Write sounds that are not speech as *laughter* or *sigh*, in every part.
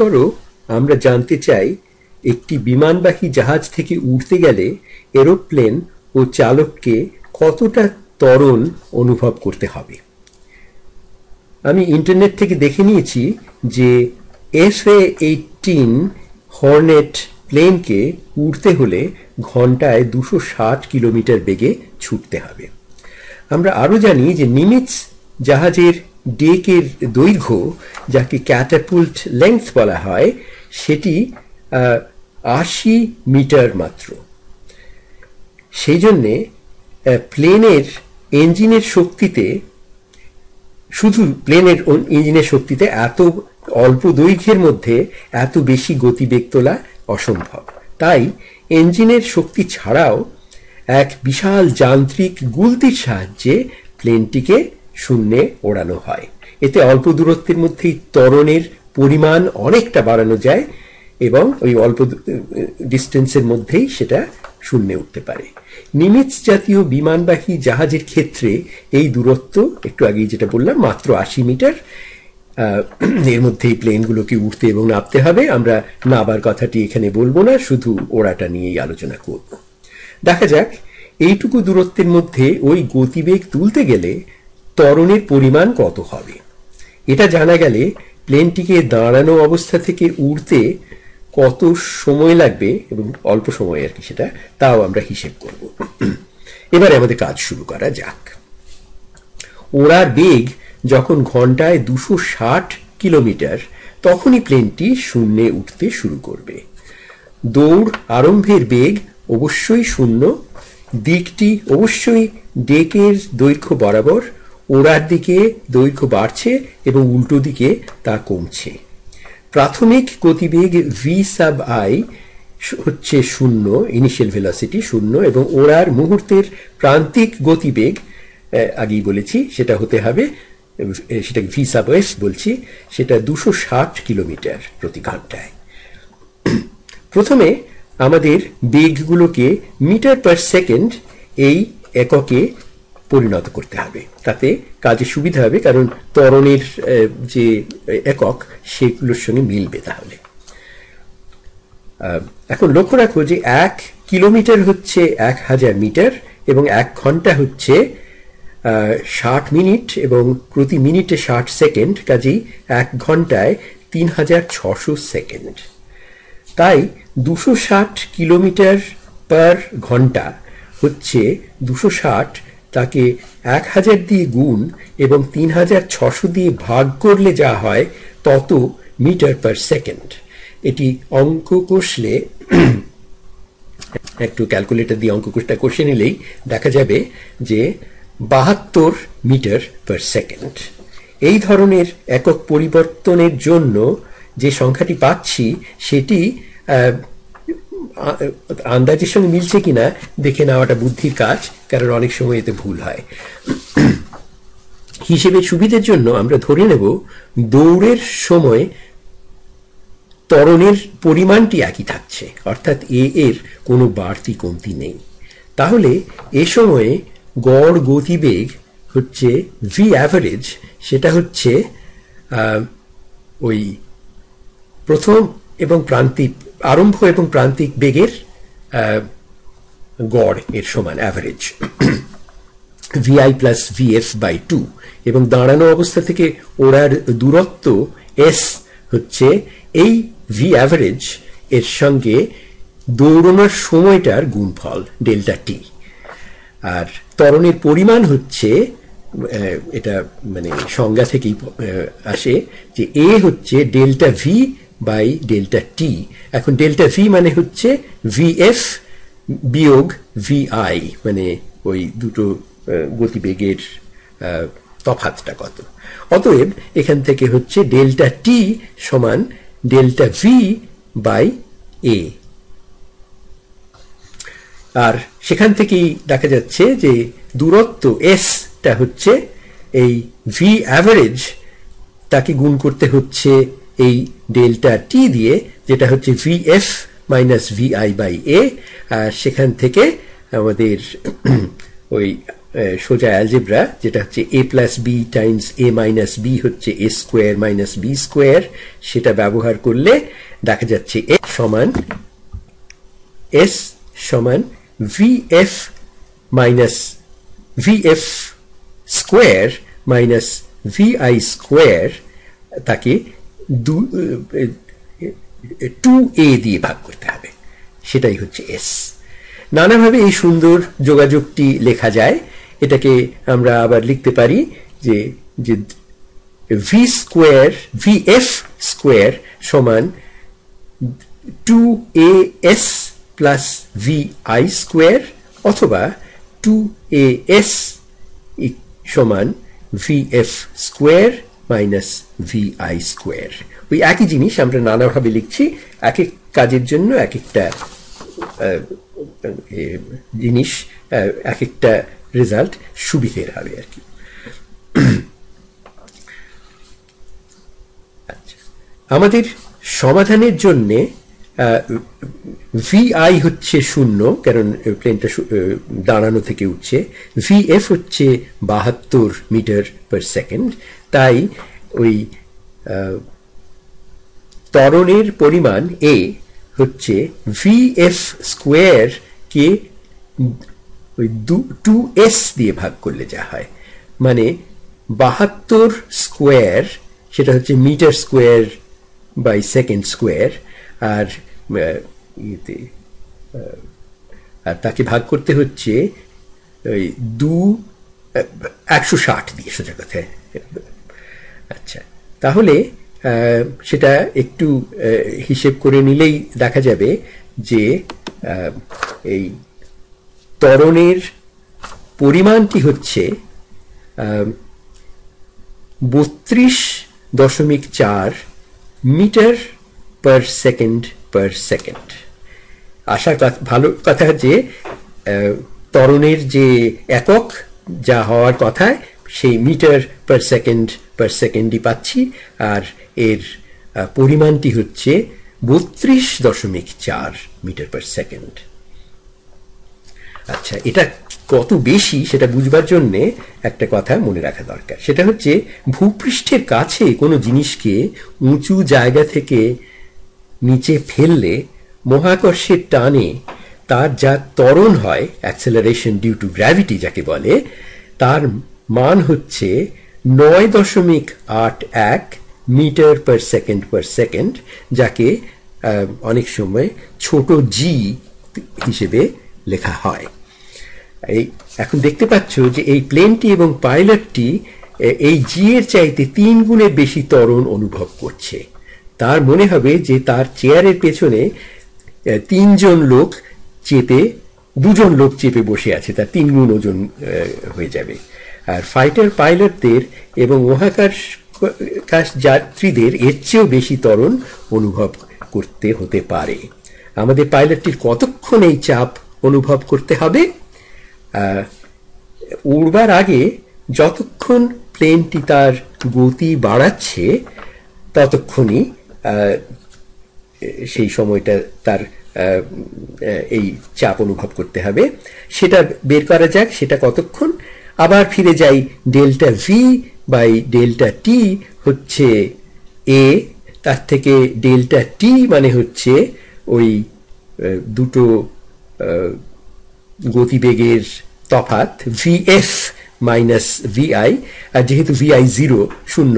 করো আমরা জানতে চাই একটি বিমানবাহী জাহাজ থেকে উড়তে গেলে এরোপ্লেন ও চালককে কতটা ত্বরণ অনুভব করতে হবে আমি ইন্টারনেট থেকে দেখে নিয়েছি যে এফ এ এইটিন হর্নেট প্লেনকে উড়তে হলে ঘন্টায় দুশো ষাট কিলোমিটার বেগে ছুটতে হবে আমরা আরও জানি যে নিমিটস জাহাজের ডেকের দৈর্ঘ্য যাকে ক্যাটাপুল্ট লেন্থ বলা হয় সেটি আশি মিটার মাত্র সেই জন্যে প্লেনের ইঞ্জিনের শক্তিতে শুধু প্লেনের ইঞ্জিনের শক্তিতে এত অল্প দৈর্ঘ্যের মধ্যে এত বেশি গতিবেগ তোলা অসম্ভব তাই ইঞ্জিনের শক্তি ছাড়াও এক বিশাল যান্ত্রিক গুলতির সাহায্যে প্লেনটিকে শূন্যে ওড়ানো হয় এতে অল্প দূরত্বের মধ্যেই ত্বরণের পরিমাণ অনেকটা বাড়ানো যায় এবং ওই অল্প ডিস্টেন্সের মধ্যেই সেটা শূন্যে উঠতে পারে নিমিটস জাতীয় বিমানবাহী জাহাজের ক্ষেত্রে এই দূরত্ব একটু আগেই যেটা বললাম মাত্র আশি মিটার এর মধ্যেই প্লেনগুলোকে উঠতে এবং নামতে হবে আমরা নাবার কথাটি এখানে বলবো না শুধু ওড়াটা নিয়েই আলোচনা করব দেখা যাক এইটুকু দূরত্বের মধ্যে ওই গতিবেগ তুলতে গেলে ত্বরণের পরিমাণ কত হবে এটা জানা গেলে প্লেনটিকে দাঁড়ানো অবস্থা থেকে উড়তে কত সময় লাগবে এবং অল্প সময় আর কি সেটা তাও আমরা হিসেব করব এবারে আমাদের কাজ শুরু করা যাক ওড়ার বেগ যখন ঘন্টায় দুশো ষাট কিলোমিটার তখনই প্লেনটি শূন্যে উঠতে শুরু করবে দৌড় আরম্ভের বেগ অবশ্যই শূন্য দিকটি অবশ্যই ডেকের দৈর্ঘ্য বরাবর ওড়ার দিকে দৈর্ঘ্য বাড়ছে এবং উল্টো দিকে তা কমছে প্রাথমিক গতিবেগ ভি সাব আই হচ্ছে শূন্য ইনিশিয়াল ভেলাসিটি শূন্য এবং ওড়ার মুহূর্তের প্রান্তিক গতিবেগ আগেই বলেছি সেটা হতে হবে সেটা ভি সাব এস বলছি সেটা দুশো ষাট কিলোমিটার প্রতি ঘন্টায় প্রথমে আমাদের বেগগুলোকে মিটার পার সেকেন্ড এই এককে পরিণত করতে হবে তাতে কাজে সুবিধা হবে কারণ তরণের যে একক সেগুলোর সঙ্গে মিলবে তাহলে এখন লক্ষ্য রাখো যে এক কিলোমিটার হচ্ছে এক হাজার মিটার এবং এক ঘন্টা হচ্ছে ষাট মিনিট এবং প্রতি মিনিটে ষাট সেকেন্ড কাজেই এক ঘন্টায় তিন হাজার ছশো সেকেন্ড তাই দুশো ষাট কিলোমিটার পার ঘন্টা হচ্ছে দুশো ষাট তাকে এক হাজার দিয়ে গুণ এবং তিন হাজার ছশো দিয়ে ভাগ করলে যা হয় তত মিটার পার সেকেন্ড এটি অঙ্ক কষলে *clears throat* একটু ক্যালকুলেটর দিয়ে অঙ্ক কোষটা কষে নিলেই দেখা যাবে যে বাহাত্তর মিটার পার সেকেন্ড এই ধরনের একক পরিবর্তনের জন্য যে সংখ্যাটি পাচ্ছি সেটি আন্দাজের সঙ্গে মিলছে কিনা দেখে নেওয়াটা বুদ্ধির কাজ কারণ অনেক সময় এতে ভুল হয় হিসেবে সুবিধের জন্য আমরা ধরে নেব দৌড়ের সময় ত্বরণের পরিমাণটি একই থাকছে অর্থাৎ এ এর কোনো বাড়তি কমতি নেই তাহলে এ সময়ে গড় গতিবেগ হচ্ছে ভি অ্যাভারেজ সেটা হচ্ছে ওই প্রথম এবং প্রান্তিক আরম্ভ এবং প্রান্তিক বেগের গড় এর সমান average VI plus VF by two এবং দাঁড়ানো অবস্থা থেকে ওড়ার দূরত্ব এস হচ্ছে এই ভি অ্যাভারেজ এর সঙ্গে দৌড়নোর সময়টার গুণফল ডেল্টা টি আর ত্বরণের পরিমাণ হচ্ছে এটা মানে সংজ্ঞা থেকেই আসে যে এ হচ্ছে delta V by delta T এখন ডেল্টা ভি মানে হচ্ছে ভিএফ বিয়োগ ভিআই মানে ওই দুটো গতিবেগের তফাতটা কত অতএব এখান থেকে হচ্ছে ডেল্টা টি সমান ডেল্টা ভি বাই এ আর সেখান থেকেই দেখা যাচ্ছে যে দূরত্ব এসটা হচ্ছে এই ভি অ্যাভারেজ তাকে গুণ করতে হচ্ছে এই ডেল্টা টি দিয়ে যেটা হচ্ছে VF minus VI by A আর সেখান থেকে আমাদের *clears throat* ওই সোজা অ্যালজেব্রা যেটা হচ্ছে A plus B times A minus B হচ্ছে A square minus B square সেটা ব্যবহার করলে দেখা যাচ্ছে এ সমান এস সমান V F minus V F square minus VI square তাকে টু এ দিয়ে ভাগ করতে হবে সেটাই হচ্ছে এস নানাভাবে এই সুন্দর যোগাযোগটি লেখা যায় এটাকে আমরা আবার লিখতে পারি যে যে V square V F square সমান two A S plus V I square অথবা টু এ এস সমান V F square minus VI square ওই একই জিনিস আমরা নানাভাবে লিখছি এক এক কাজের জন্য এক একটা জিনিস এক একটা রেজাল্ট সুবিধের হবে আর কি আচ্ছা। আমাদের সমাধানের জন্যে ভি আই হচ্ছে শূন্য কারণ প্লেনটা দাঁড়ানো থেকে উঠছে ভি এফ হচ্ছে বাহাত্তর মিটার পার সেকেন্ড তাই ওই তরণের পরিমাণ এ হচ্ছে ভি এফ কে ওই দু টু এস দিয়ে ভাগ করলে যা হয় মানে বাহাত্তর স্কোয়ার সেটা হচ্ছে meter square by second square আর ইয়েতে আর তাকে ভাগ করতে হচ্ছে ওই দু একশো ষাট দিয়ে সোজা কথায় আচ্ছা তাহলে সেটা একটু হিসেব করে নিলেই দেখা যাবে যে এই ত্বরণের পরিমাণটি হচ্ছে বত্রিশ দশমিক চার meter per second per second আসার ভালো কথা যে ত্বরণের যে একক যা হওয়ার কথা সেই মিটার পার সেকেন্ড পার সেকেন্ডই পাচ্ছি আর এর পরিমাণটি হচ্ছে বত্রিশ দশমিক চার মিটার পার সেকেন্ড আচ্ছা এটা কত বেশি সেটা বুঝবার জন্যে একটা কথা মনে রাখা দরকার সেটা হচ্ছে ভূপৃষ্ঠের কাছে কোনো জিনিসকে উঁচু জায়গা থেকে নিচে ফেললে মহাকর্ষের টানে তার যা ত্বরণ হয় অ্যাক্সেলারেশন ডিউ টু গ্র্যাভিটি যাকে বলে তার মান হচ্ছে নয় দশমিক আট এক meter per second per second যাকে অনেক সময় ছোট জি হিসেবে লেখা হয় এই এখন দেখতে পাচ্ছ যে এই প্লেনটি এবং পাইলটটি এই জি এর চাইতে তিন গুণের বেশি ত্বরণ অনুভব করছে তার মনে হবে যে তার চেয়ারের পেছনে তিনজন লোক চেপে দুজন লোক চেপে বসে আছে তার তিন গুণ ওজন হয়ে যাবে আর ফাইটার পাইলটদের এবং মহাকাশ যাত্রীদের এর চেয়েও বেশি তরণ অনুভব করতে হতে পারে আমাদের পাইলটটির কতক্ষণ এই চাপ অনুভব করতে হবে উড়বার আগে যতক্ষণ প্লেনটি তার গতি বাড়াচ্ছে ততক্ষণই সেই সময়টা তার এই চাপ অনুভব করতে হবে সেটা বের করা যাক সেটা কতক্ষণ আবার ফিরে যাই delta V by delta T হচ্ছে এ তার থেকে ডেল্টা টি মানে হচ্ছে ওই দুটো গতিবেগের তফাত ভিএফ মাইনাস ভিআই আর যেহেতু ভিআই জিরো শূন্য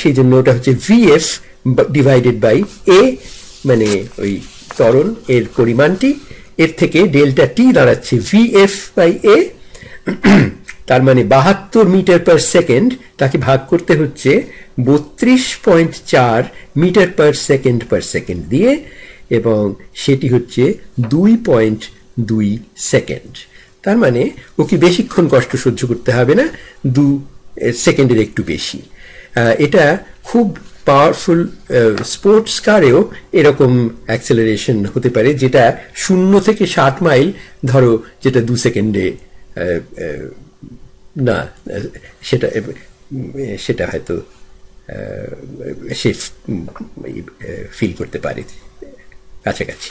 সেই জন্য ওটা হচ্ছে ভিএফ ডিভাইডেড বাই এ মানে ওই ত্বরণ এর পরিমাণটি এর থেকে ডেল্টা টি দাঁড়াচ্ছে ভি এফ বাই এ তার মানে বাহাত্তর মিটার পার সেকেন্ড তাকে ভাগ করতে হচ্ছে বত্রিশ পয়েন্ট চার meter per second per second দিয়ে এবং সেটি হচ্ছে দুই পয়েন্ট দুই সেকেন্ড তার মানে ওকে বেশিক্ষণ কষ্ট সহ্য করতে হবে না দু সেকেন্ডের একটু বেশি এটা খুব পাওয়ারফুল স্পোর্টস কারেও এরকম অ্যাক্সেলারেশন হতে পারে যেটা শূন্য থেকে ষাট মাইল ধরো যেটা দু সেকেন্ডে না সেটা সেটা হয়তো সে ফিল করতে পারে কাছাকাছি